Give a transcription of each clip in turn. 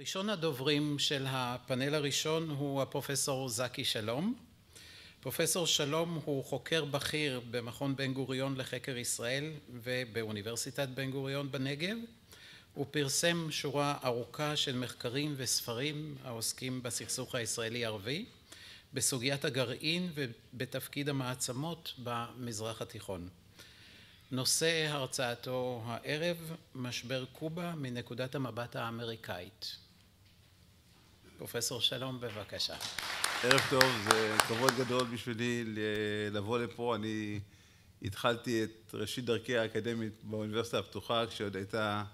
ראשון הדוברים של הפאנל הראשון הוא הפרופסור זקי שלום. פרופסור שלום הוא חוקר בכיר במכון בן גוריון לחקר ישראל ובאוניברסיטת בן גוריון בנגב. הוא פרסם שורה ארוכה של מחקרים וספרים העוסקים בסכסוך הישראלי ערבי, בסוגיית הגרעין ובתפקיד המעצמות במזרח התיכון. נושא הרצאתו הערב, משבר קובה מנקודת המבט האמריקאית. פרופסור שלום, בבקשה. ערב טוב, זה כבוד גדול בשבילי לבוא לפה. אני התחלתי את ראשית דרכי האקדמית באוניברסיטה הפתוחה, כשעוד הייתה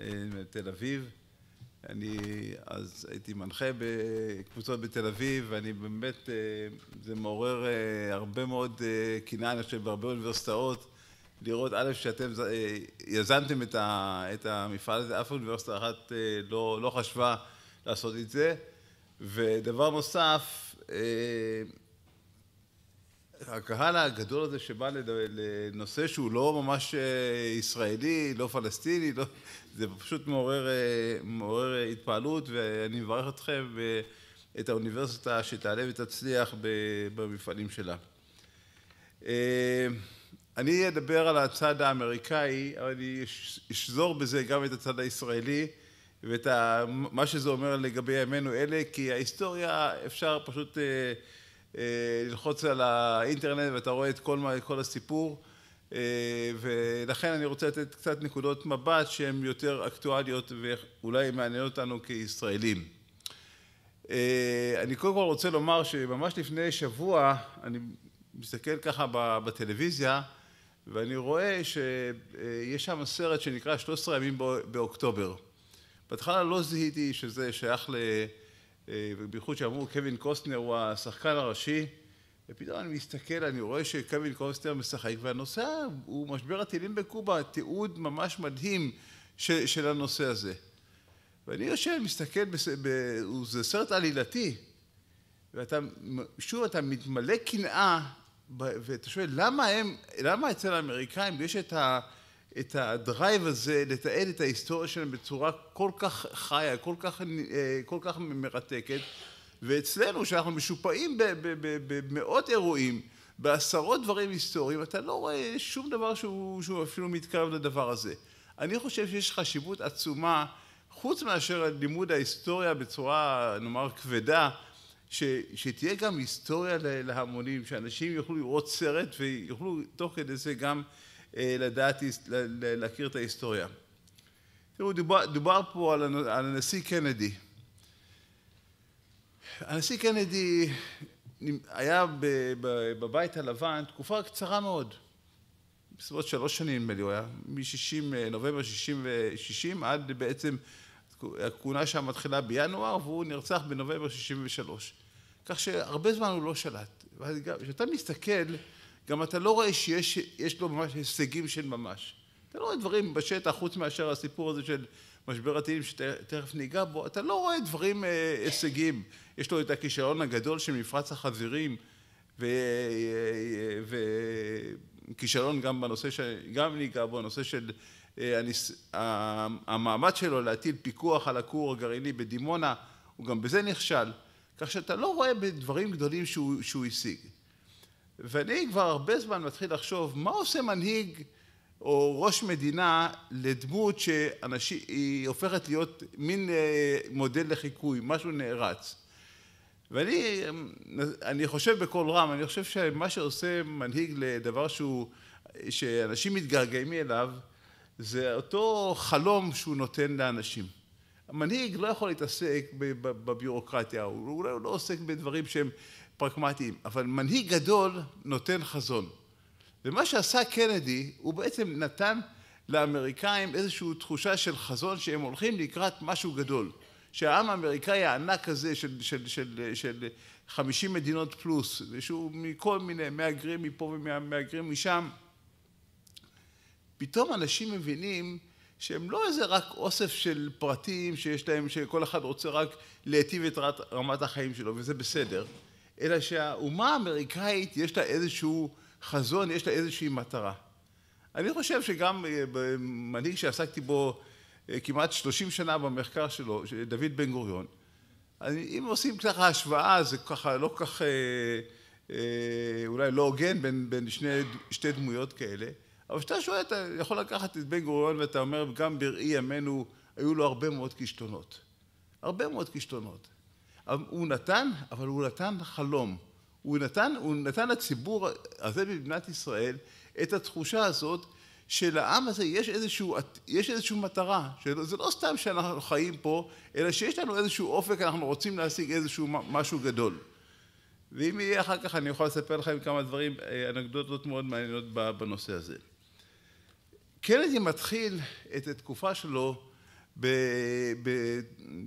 אה, תל אביב. אני אז הייתי מנחה בקבוצות בתל אביב, ואני באמת, אה, זה מעורר אה, הרבה מאוד קנאה, אני חושב, בהרבה אוניברסיטאות, לראות, א', שאתם יזמתם את המפעל הזה, אף אוניברסיטה אחת לא, לא חשבה לעשות את זה. ודבר נוסף, אה, הקהל הגדול הזה שבא לנושא שהוא לא ממש אה, ישראלי, לא פלסטיני, לא, זה פשוט מעורר, אה, מעורר התפעלות, ואני מברך אתכם ואת האוניברסיטה שתעלה ותצליח במפעלים שלה. אני אדבר על הצד האמריקאי, אבל אני אשזור בזה גם את הצד הישראלי. ואת ה, מה שזה אומר לגבי ימינו אלה, כי ההיסטוריה אפשר פשוט אה, אה, ללחוץ על האינטרנט ואתה רואה את כל, מה, את כל הסיפור, אה, ולכן אני רוצה לתת קצת נקודות מבט שהן יותר אקטואליות ואולי מעניינות אותנו כישראלים. אה, אני קודם כל רוצה לומר שממש לפני שבוע, אני מסתכל ככה בטלוויזיה, ואני רואה שיש שם סרט שנקרא 13 ימים באוקטובר. בהתחלה לא זיהיתי שזה שייך ל... אה, בייחוד שאמרו קווין קוסטנר הוא השחקן הראשי, ופתאום אני מסתכל, אני רואה שקווין קוסטנר משחק, והנושא הוא משבר הטילים בקובה, תיעוד ממש מדהים של, של הנושא הזה. ואני יושב, מסתכל, בס... ב... זה סרט עלילתי, ואתה, שוב, אתה מתמלא קנאה, ואתה שואל, למה הם, למה אצל האמריקאים יש את ה... את הדרייב הזה לתעד את ההיסטוריה שלהם בצורה כל כך חיה, כל כך, אה, כל כך מרתקת, ואצלנו, שאנחנו משופעים במאות אירועים, בעשרות דברים היסטוריים, אתה לא רואה שום דבר שהוא, שהוא אפילו מתקרב לדבר הזה. אני חושב שיש חשיבות עצומה, חוץ מאשר לימוד ההיסטוריה בצורה, נאמר, כבדה, ש, שתהיה גם היסטוריה להמונים, שאנשים יוכלו לראות סרט ויוכלו תוך כדי זה גם אה, אה, לדעת, להכיר את ההיסטוריה. תראו, דובר, דובר פה על הנשיא קנדי. הנשיא קנדי היה בבית הלבן תקופה קצרה מאוד, בסביבות שלוש שנים נדמה לי הוא היה, מ-60, אה, נובמבר 60, ו 60 עד בעצם הכהונה שם מתחילה בינואר והוא נרצח בנובמבר 63. כך שהרבה זמן הוא לא שלט. כשאתה מסתכל גם אתה לא רואה שיש לו ממש הישגים של ממש. אתה לא רואה דברים בשטח, חוץ מאשר הסיפור הזה של משבר הטילים שתכף ניגע בו, אתה לא רואה דברים, אה, הישגים. יש לו את הכישרון הגדול של מפרץ החזירים, וכישלון אה, גם בנושא, ש... גם ניגע בו, הנושא של אה, הניס... המאמץ שלו להטיל פיקוח על הכור הגרעיני בדימונה, הוא גם בזה נכשל, כך שאתה לא רואה בדברים גדולים שהוא, שהוא השיג. ואני כבר הרבה זמן מתחיל לחשוב מה עושה מנהיג או ראש מדינה לדמות שהיא הופכת להיות מין אה, מודל לחיקוי, משהו נערץ. ואני אני חושב בקול רם, אני חושב שמה שעושה מנהיג לדבר שהוא, שאנשים מתגעגעים אליו, זה אותו חלום שהוא נותן לאנשים. המנהיג לא יכול להתעסק בביורוקרטיה, הוא אולי לא עוסק בדברים שהם פרקמטיים, אבל מנהיג גדול נותן חזון. ומה שעשה קנדי, הוא בעצם נתן לאמריקאים איזושהי תחושה של חזון שהם הולכים לקראת משהו גדול. שהעם האמריקאי הענק הזה של, של, של, של 50 מדינות פלוס, שהוא מכל מיני מהגרים מפה ומהגרים משם, פתאום אנשים מבינים שהם לא איזה רק אוסף של פרטים שיש להם, שכל אחד רוצה רק להיטיב את רמת החיים שלו, וזה בסדר. אלא שהאומה האמריקאית יש לה איזשהו חזון, יש לה איזושהי מטרה. אני חושב שגם אה, מנהיג שעסקתי בו אה, כמעט 30 שנה במחקר שלו, דוד בן גוריון, אני, אם עושים ככה השוואה, זה ככה לא כל כך אה, אולי לא הוגן בין, בין שני, שתי דמויות כאלה, אבל כשאתה שואל, אתה יכול לקחת את בן גוריון ואתה אומר, גם בראי ימינו היו לו הרבה מאוד כישלונות. הרבה מאוד כישלונות. אמ, הוא נתן, אבל הוא נתן חלום. הוא נתן, הוא נתן לציבור הזה במדינת ישראל את התחושה הזאת שלעם הזה יש איזשהו, יש איזשהו מטרה, שזה לא סתם שאנחנו חיים פה, אלא שיש לנו איזשהו אופק, אנחנו רוצים להשיג איזשהו משהו גדול. ואם יהיה אחר כך אני יכול לספר לכם כמה דברים, אה, אנקדוטות מאוד מעניינות בנושא הזה. קנדי מתחיל את התקופה שלו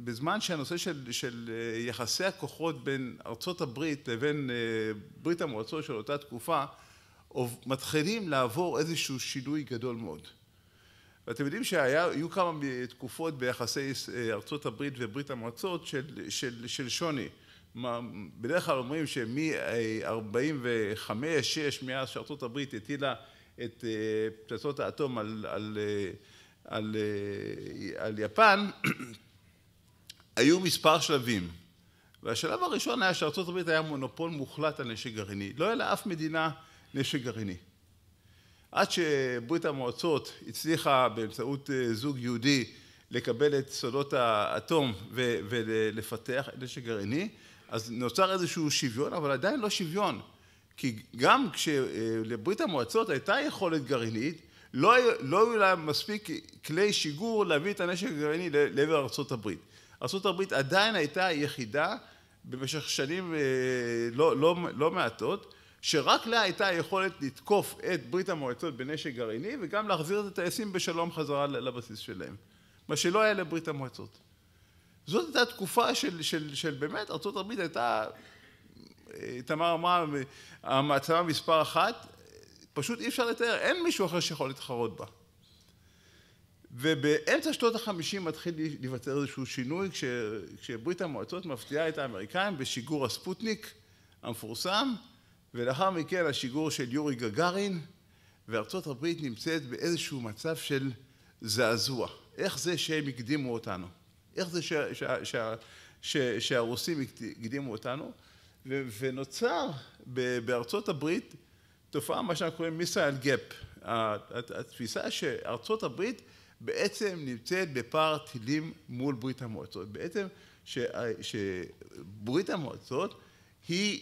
בזמן שהנושא של, של אה, יחסי הכוחות בין ארצות הברית לבין אה, ברית המועצות של אותה תקופה מתחילים לעבור איזשהו שינוי גדול מאוד. ואתם יודעים שהיו כמה תקופות ביחסי אה, ארצות הברית וברית המועצות של, של, של שוני. בדרך כלל אומרים שמ-45-6 מאז שארצות הברית הטילה את פצצות האטום על, על על, אה, על יפן, היו מספר שלבים. והשלב הראשון היה שארצות הברית היה מונופול מוחלט על נשק גרעיני. לא היה לאף מדינה נשק גרעיני. עד שברית המועצות הצליחה באמצעות אה, זוג יהודי לקבל את סודות האטום ו- ולפתח נשק גרעיני, אז נוצר איזשהו שוויון, אבל עדיין לא שוויון. כי גם כשלברית אה, המועצות הייתה יכולת גרעינית, לא, לא היו לא לה מספיק כלי שיגור להביא את הנשק הגרעיני לעבר ארה"ב. ארה"ב עדיין הייתה היחידה במשך שנים אה, לא, לא, לא מעטות, שרק לה הייתה היכולת לתקוף את ברית המועצות בנשק גרעיני וגם להחזיר את הטייסים בשלום חזרה לבסיס שלהם, מה שלא היה לברית המועצות. זאת הייתה תקופה של, של, של באמת, ארה"ב הייתה, אה, תמר אמרה, אה, המעצמה מספר אחת, פשוט אי אפשר לתאר, אין מישהו אחר שיכול להתחרות בה. ובאמצע שנות החמישים מתחיל להיווצר איזשהו שינוי כש, כשברית המועצות מפתיעה את האמריקאים בשיגור הספוטניק המפורסם, ולאחר מכן השיגור של יורי גגארין, וארצות הברית נמצאת באיזשהו מצב של זעזוע. איך זה שהם הקדימו אותנו? איך זה ש, ש, ש, ש, שהרוסים הקדימו אותנו? ו, ונוצר בארצות הברית תופעה, מה שאנחנו קוראים מיסייל גאפ. התפיסה שארצות הברית בעצם נמצאת בפער טילים מול ברית המועצות. בעצם ש... שברית המועצות היא,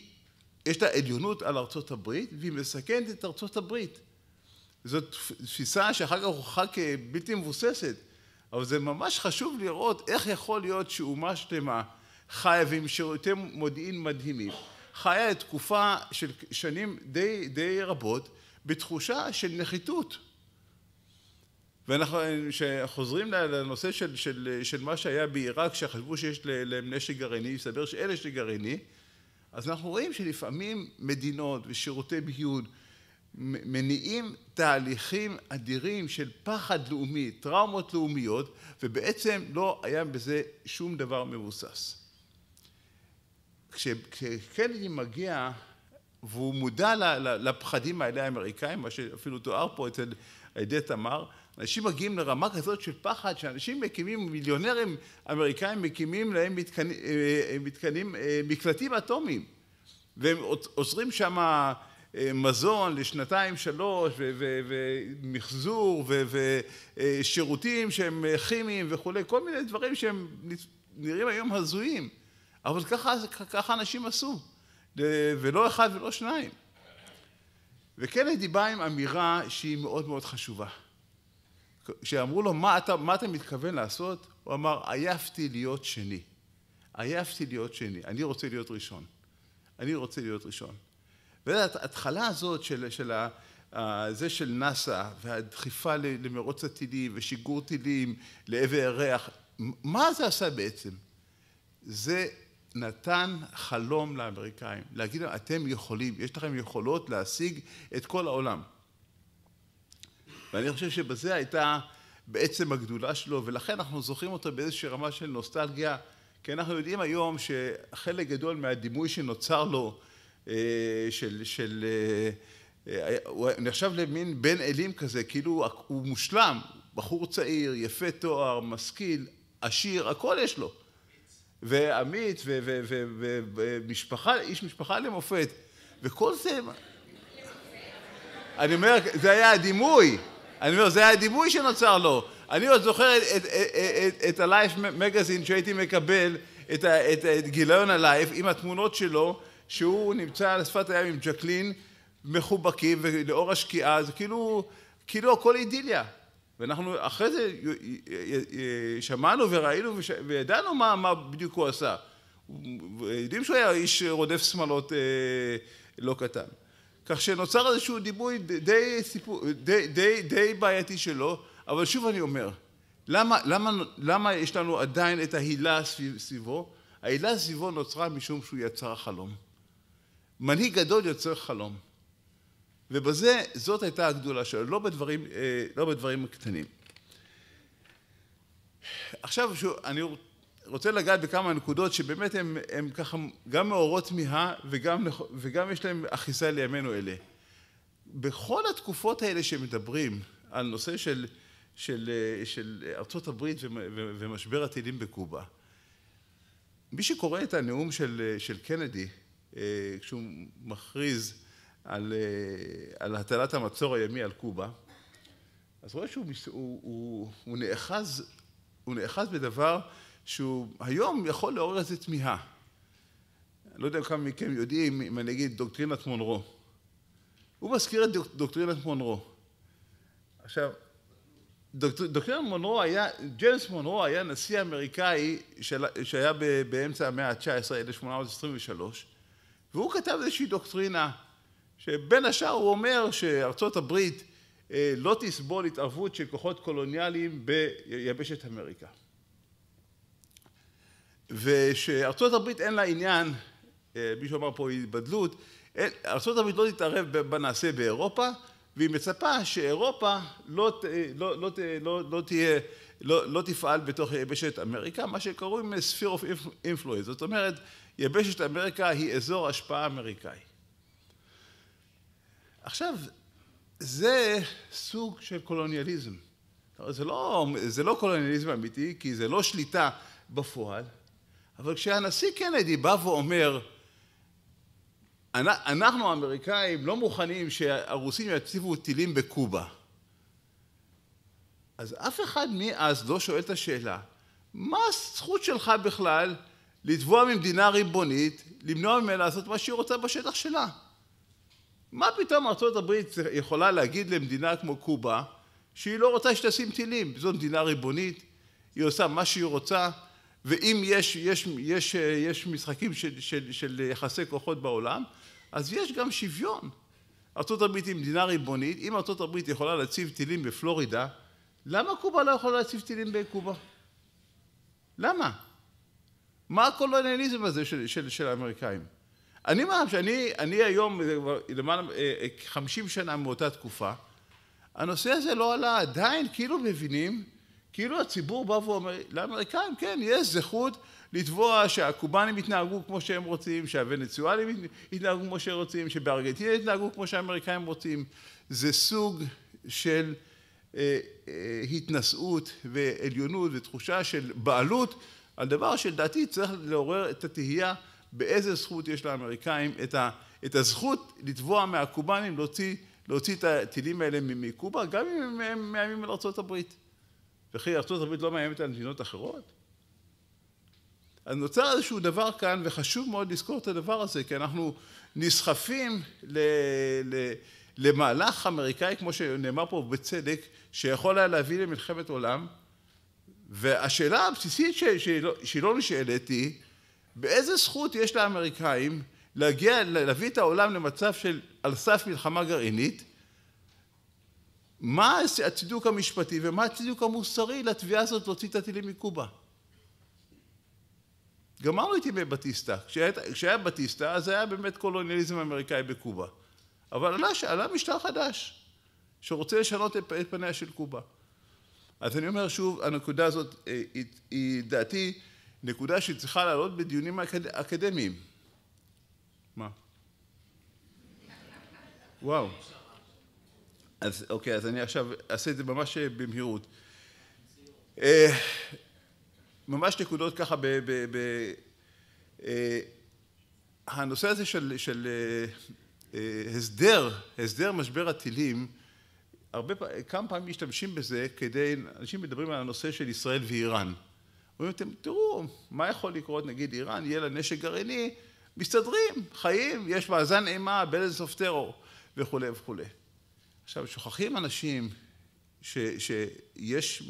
יש לה עליונות על ארצות הברית והיא מסכנת את ארצות הברית. זאת תפיסה שאחר כך הוכחה כבלתי מבוססת, אבל זה ממש חשוב לראות איך יכול להיות שאומה שלמה חייבים שירותי מודיעין מדהימים חיה תקופה של שנים די, די רבות בתחושה של נחיתות. ואנחנו חוזרים לנושא של, של, של מה שהיה בעיראק, שחשבו שיש להם נשק גרעיני, הסתבר שאין נשק גרעיני, אז אנחנו רואים שלפעמים מדינות ושירותי ביון מניעים תהליכים אדירים של פחד לאומי, טראומות לאומיות, ובעצם לא היה בזה שום דבר מבוסס. כשקנדי מגיע והוא מודע לפחדים האלה האמריקאים, מה שאפילו תואר פה אצל עדי תמר, אנשים מגיעים לרמה כזאת של פחד, שאנשים מקימים, מיליונרים אמריקאים מקימים להם אה, אה, מתקנים, מתקנים אה, מקלטים אטומיים, והם עוזרים שם מזון לשנתיים שלוש ומחזור ושירותים שהם כימיים וכולי, כל מיני דברים שהם נראים היום הזויים. אבל ככה, ככה אנשים עשו, ולא אחד ולא שניים. וקנדי בא עם אמירה שהיא מאוד מאוד חשובה. כשאמרו לו, מה אתה, מה אתה מתכוון לעשות? הוא אמר, עייפתי להיות שני. עייפתי להיות שני, אני רוצה להיות ראשון. אני רוצה להיות ראשון. וההתחלה הזאת של, של ה... זה של נאסא והדחיפה למרוץ הטילים ושיגור טילים לעבר הירח, מה זה עשה בעצם? זה נתן חלום לאמריקאים, להגיד להם, אתם יכולים, יש לכם יכולות להשיג את כל העולם. ואני חושב שבזה הייתה בעצם הגדולה שלו, ולכן אנחנו זוכרים אותו באיזושהי רמה של נוסטלגיה, כי אנחנו יודעים היום שחלק גדול מהדימוי שנוצר לו, אה, של, של, אה, אה, הוא נחשב למין בן אלים כזה, כאילו הוא מושלם, בחור צעיר, יפה תואר, משכיל, עשיר, הכל יש לו. ועמית, ומשפחה, איש משפחה למופת, וכל זה... אני אומר, זה היה הדימוי, אני אומר, זה היה הדימוי שנוצר לו. אני עוד זוכר את, את, את, את הלייף מגזין שהייתי מקבל, את, את, את גיליון הלייף, עם התמונות שלו, שהוא נמצא על שפת הים עם ג'קלין, מחובקים, ולאור השקיעה, זה כאילו, כאילו הכל אידיליה. ואנחנו אחרי זה שמענו וראינו וידענו מה, מה בדיוק הוא עשה. יודעים שהוא היה איש רודף שמלות אה, לא קטן. כך שנוצר איזשהו דימוי די, סיפור, די, די, די בעייתי שלו, אבל שוב אני אומר, למה, למה, למה יש לנו עדיין את ההילה סביבו? ההילה סביבו נוצרה משום שהוא יצר חלום. מנהיג גדול יוצר חלום. ובזה, זאת הייתה הגדולה שלו, לא בדברים, אה, לא בדברים קטנים. עכשיו, שוב, אני רוצה לגעת בכמה נקודות שבאמת הן ככה גם מאורות תמיהה וגם, וגם יש להן אחיזה לימינו אלה. בכל התקופות האלה שמדברים על נושא של, של, אה, של ארצות הברית ומשבר הטילים בקובה, מי שקורא את הנאום של, אה, של קנדי, כשהוא מכריז על, אה, על הטלת המצור הימי על קובה, אז רואה שהוא הוא, הוא, הוא נאחז, הוא נאחז בדבר שהוא היום יכול לעורר איזה תמיהה. אני לא יודע כמה מכם יודעים אם אני אגיד דוקטרינת מונרו. הוא מזכיר את דוקטרינת מונרו. עכשיו, דוקטר, דוקטרינת מונרו היה, ג'יימס מונרו היה נשיא אמריקאי של, שהיה באמצע המאה ה-19, 1823, והוא כתב איזושהי דוקטרינה שבין השאר הוא אומר שארצות הברית אה, לא תסבול התערבות של כוחות קולוניאליים ביבשת אמריקה. ושארצות הברית אין לה עניין, אה, מישהו אמר פה התבדלות, ארצות הברית לא תתערב בנעשה באירופה, והיא מצפה שאירופה לא, אה, לא, לא, לא, לא תהיה, לא, לא תפעל בתוך יבשת אמריקה, מה שקוראים ספיר אוף influence, זאת אומרת, יבשת אמריקה היא אזור השפעה אמריקאי. עכשיו, זה סוג של קולוניאליזם. זה לא, זה לא קולוניאליזם אמיתי, כי זה לא שליטה בפועל, אבל כשהנשיא קנדי בא ואומר, אנחנו האמריקאים לא מוכנים שהרוסים יציבו טילים בקובה. אז אף אחד מאז לא שואל את השאלה, מה הזכות שלך בכלל לתבוע ממדינה ריבונית, למנוע ממנה לעשות מה שהיא רוצה בשטח שלה? מה פתאום ארצות הברית יכולה להגיד למדינה כמו קובה שהיא לא רוצה שתשים טילים? זו מדינה ריבונית, היא עושה מה שהיא רוצה, ואם יש, יש, יש, יש משחקים של, של, של יחסי כוחות בעולם, אז יש גם שוויון. ארצות הברית היא מדינה ריבונית, אם ארצות הברית יכולה להציב טילים בפלורידה, למה קובה לא יכולה להציב טילים בקובה? למה? מה הקולוניאליזם הזה של, של, של האמריקאים? אני אומר שאני אני היום, זה כבר למעלה, 50 אה, אה, שנה מאותה תקופה, הנושא הזה לא עלה, עדיין כאילו מבינים, כאילו הציבור בא ואומר, לאמריקאים, כן, יש זכות לתבוע שהקובנים יתנהגו כמו שהם רוצים, שהוונצואלים יתנהגו כמו שהם רוצים, שבארגנטינה יתנהגו כמו שהאמריקאים רוצים. זה סוג של אה, אה, התנשאות ועליונות ותחושה של בעלות על דבר שלדעתי צריך לעורר את התהייה באיזה זכות יש לאמריקאים את, ה, את הזכות לתבוע מהקובנים להוציא, להוציא את הטילים האלה מקובה, גם אם הם הם מאיימים על ארה"ב. וכי ארה"ב לא מאיימת על מדינות אחרות? אז נוצר איזשהו דבר כאן, וחשוב מאוד לזכור את הדבר הזה, כי אנחנו נסחפים ל, ל, למהלך אמריקאי, כמו שנאמר פה בצדק, שיכול היה להביא למלחמת עולם, והשאלה הבסיסית שהיא לא נשאלת היא, באיזה זכות יש לאמריקאים להגיע, להביא את העולם למצב של על סף מלחמה גרעינית? מה הצידוק המשפטי ומה הצידוק המוסרי לתביעה הזאת להוציא את הטילים מקובה? גמרנו את ימי בטיסטה. כשהיה, כשהיה בטיסטה, אז היה באמת קולוניאליזם אמריקאי בקובה. אבל עלה, עלה משטר חדש, שרוצה לשנות את, פניה של קובה. אז אני אומר שוב, הנקודה הזאת אה, היא, היא דעתי נקודה שצריכה לעלות בדיונים אקד... אקדמיים. מה? וואו. אז אוקיי, אז אני עכשיו אעשה את זה ממש אה, במהירות. אה, ממש נקודות ככה ב... ב, ב אה, הנושא הזה של, של אה, אה, הסדר, הסדר משבר הטילים, הרבה, פעמים, כמה פעמים משתמשים בזה כדי, אנשים מדברים על הנושא של ישראל ואיראן. אומרים אתם, תראו, מה יכול לקרות, נגיד איראן, יהיה לה נשק גרעיני, מסתדרים, חיים, יש מאזן אימה, balance אוף טרור, וכולי וכולי. עכשיו, שוכחים אנשים ש, שיש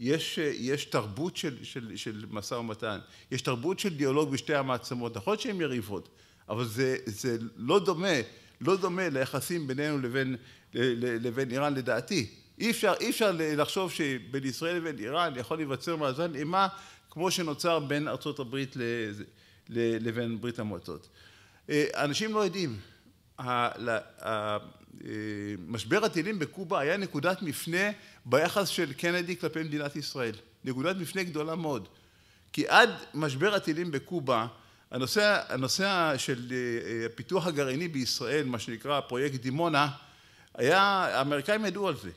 יש, יש תרבות של, של, של משא ומתן, יש תרבות של דיאלוג בשתי המעצמות, נכון שהן יריבות, אבל זה, זה לא דומה, לא דומה ליחסים בינינו לבין, לבין איראן לדעתי. אי אפשר, אי אפשר לחשוב שבין ישראל לבין איראן יכול להיווצר מאזן אימה כמו שנוצר בין ארצות הברית לבין ברית המועצות. אה, אנשים לא יודעים, אה, משבר הטילים בקובה היה נקודת מפנה ביחס של קנדי כלפי מדינת ישראל. נקודת מפנה גדולה מאוד. כי עד משבר הטילים בקובה, הנושא, הנושא של אה, הפיתוח הגרעיני בישראל, מה שנקרא פרויקט דימונה, היה, האמריקאים ידעו על זה.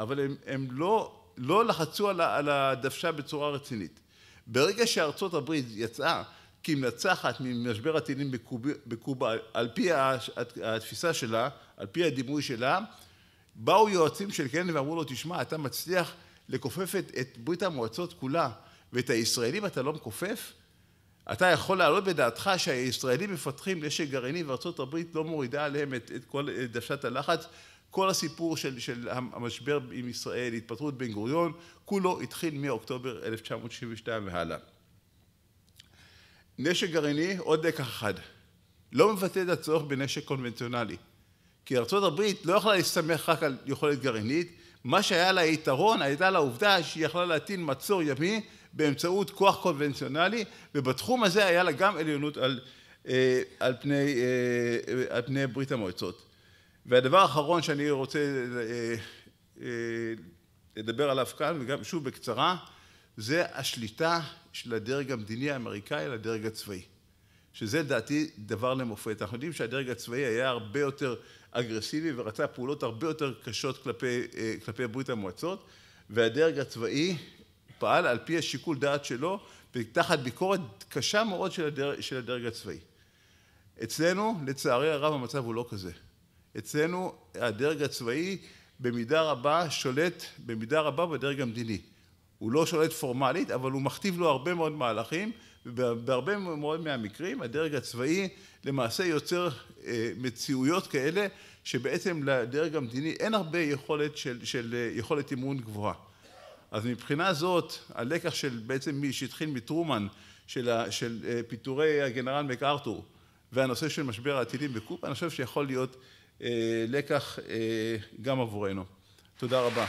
אבל הם, הם לא, לא לחצו על, על הדוושה בצורה רצינית. ברגע שארצות הברית יצאה כמנצחת ממשבר הטילים בקובה, בקובה, על פי התפיסה שלה, על פי הדימוי שלה, באו יועצים של קלן ואמרו לו, תשמע, אתה מצליח לכופף את, את ברית המועצות כולה, ואת הישראלים אתה לא מכופף? אתה יכול להעלות בדעתך שהישראלים מפתחים נשק גרעיני וארצות הברית לא מורידה עליהם את, את כל דוושת הלחץ כל הסיפור של, של המשבר עם ישראל, התפטרות בן גוריון, כולו התחיל מאוקטובר 1972 והלאה. נשק גרעיני, עוד לקח אחד, לא מבטא את הצורך בנשק קונבנציונלי. כי ארצות הברית לא יכלה להסתמך רק על יכולת גרעינית, מה שהיה לה יתרון הייתה לה עובדה שהיא יכלה להטיל מצור ימי באמצעות כוח קונבנציונלי, ובתחום הזה היה לה גם עליונות על, אה, על, פני, אה, על פני ברית המועצות. והדבר האחרון שאני רוצה אה, אה, לדבר עליו כאן, וגם שוב בקצרה, זה השליטה של הדרג המדיני האמריקאי על הדרג הצבאי, שזה דעתי דבר למופת. אנחנו יודעים שהדרג הצבאי היה הרבה יותר אגרסיבי ורצה פעולות הרבה יותר קשות כלפי, אה, כלפי ברית המועצות, והדרג הצבאי פעל על פי השיקול דעת שלו, ותחת ביקורת קשה מאוד של הדרג, של הדרג הצבאי. אצלנו, לצערי הרב, המצב הוא לא כזה. אצלנו הדרג הצבאי במידה רבה שולט, במידה רבה בדרג המדיני. הוא לא שולט פורמלית, אבל הוא מכתיב לו הרבה מאוד מהלכים, ובהרבה מאוד מהמקרים הדרג הצבאי למעשה יוצר אה, מציאויות כאלה, שבעצם לדרג המדיני אין הרבה יכולת של, של אה, יכולת אימון גבוהה. אז מבחינה זאת, הלקח של בעצם מי שהתחיל מטרומן, של, ה, של אה, פיטורי הגנרל מקארתור, והנושא של משבר העתידים בקופה, אני חושב שיכול להיות אה, לקח אה, גם עבורנו. תודה רבה.